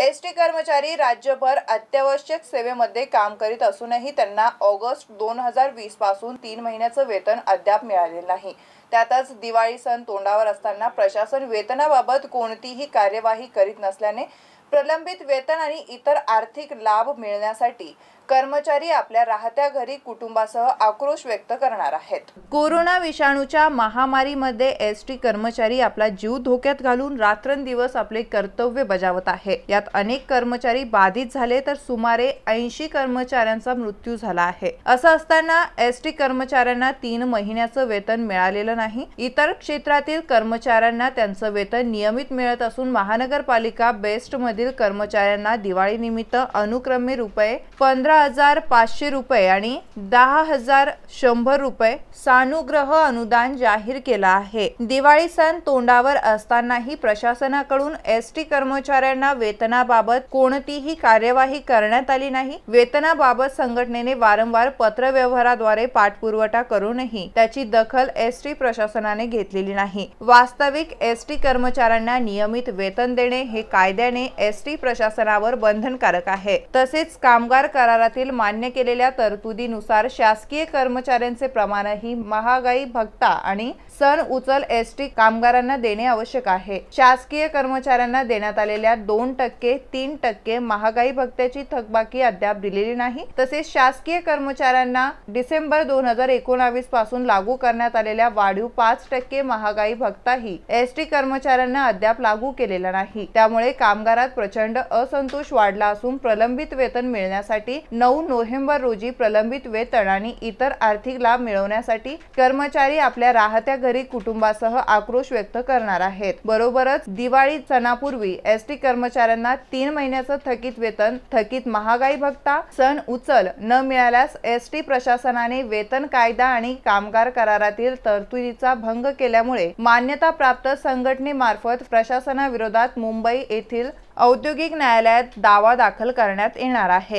S T कर्मचारी राज्यभर अत्यावश्यक सेवेमध्ये काम करीत असूनही त्यांना ऑगस्ट दोन हजार वीस पासून तीन महिन्याचं वेतन अद्याप मिळाले नाही त्यातच दिवाळी सण तोंडावर असताना प्रशासन वेतनाबाबत कोणतीही कार्यवाही करीत नसल्याने प्रलंबित वेतन आणि इतर आर्थिक लाभ मिळण्यासाठी कर्मचारी आपल्या राहत्या घरी कुटुंबासह आक्रोश व्यक्त करणार आहेत कोरोना विषाणूच्या महामारीमध्ये एस टी कर्मचारी आपला जीव धोक्यात घालून रात्रंदिवस आपले कर्तव्य बजावत आहे यात अनेक कर्मचारी बाधित झाले तर सुमारे ऐंशी कर्मचाऱ्यांचा मृत्यू झाला आहे असं असताना एस टी कर्मचाऱ्यांना तीन महिन्याचं वेतन मिळालेलं नाही इतर क्षेत्रातील कर्मचाऱ्यांना त्यांचं वेतन नियमित मिळत असून महानगरपालिका बेस्ट मधील कर्मचाऱ्यांना दिवाळीनिमित्त अनुक्रमे रुपये पंधरा हजार पाचशे रुपये आणि दहा हजार शंभर रुपये सानुग्रह अनुदान जाहीर केला आहे दिवाळी सण तोंडावर असतानाही प्रशासनाकडून एस टी कर्मचाऱ्यांना वेतनाबाबत कोणतीही कार्यवाही करण्यात आली नाही वेतनाबाबत संघटनेने वारंवार पत्रव्यवहाराद्वारे पाठपुरवठा करूनही त्याची दखल एस टी प्रशासनाने घेतलेली नाही वास्तविक एस कर्मचाऱ्यांना नियमित वेतन देणे हे कायद्याने एस प्रशासनावर बंधनकारक आहे तसेच कामगार करारातील मान्य केलेल्या तरतुदीनुसार शासकीय कर्मचाऱ्यांचे प्रमाणही महागाई भक्ता आणि सण उचल एस कामगारांना देणे आवश्यक आहे शासकीय कर्मचाऱ्यांना देण्यात आलेल्या दोन टक्के तीन टक्के महागाई भक्त्याची थकबाकी अद्याप दिलेली नाही तसेच शासकीय कर्मचाऱ्यांना डिसेंबर दोन हजार एकोणावीस पासून लागू करण्यात आलेल्या वाढीव पाच टक्के महागाई भक्ताही एसटी कर्मचाऱ्यांना अद्याप लागू केलेला नाही त्यामुळे कामगारात प्रचंड असंतोष वाढला असून प्रलंबित वेतन मिळण्यासाठी नऊ नोव्हेंबर रोजी प्रलंबित वेतन आणि इतर आर्थिक लाभ मिळवण्यासाठी कर्मचारी आपल्या राहत्या घरी कुटुंबासह आक्रोश व्यक्त करणार आहेत बरोबरच दिवाळी सणापूर्वी एस टी कर्मचाऱ्यांना तीन महिन्याचं थकीत वेतन थकीत महागाई भत्ता सण उचल न मिळाल्यास एस टी प्रशासनाने वेतन कायदा आणि कामगार करारातील तरतुदीचा भंग केल्यामुळे मान्यता प्राप्त संघटनेमार्फत प्रशासनाविरोधात मुंबई येथील औद्योगिक न्यायालयात दावा दाखल करण्यात येणार आहे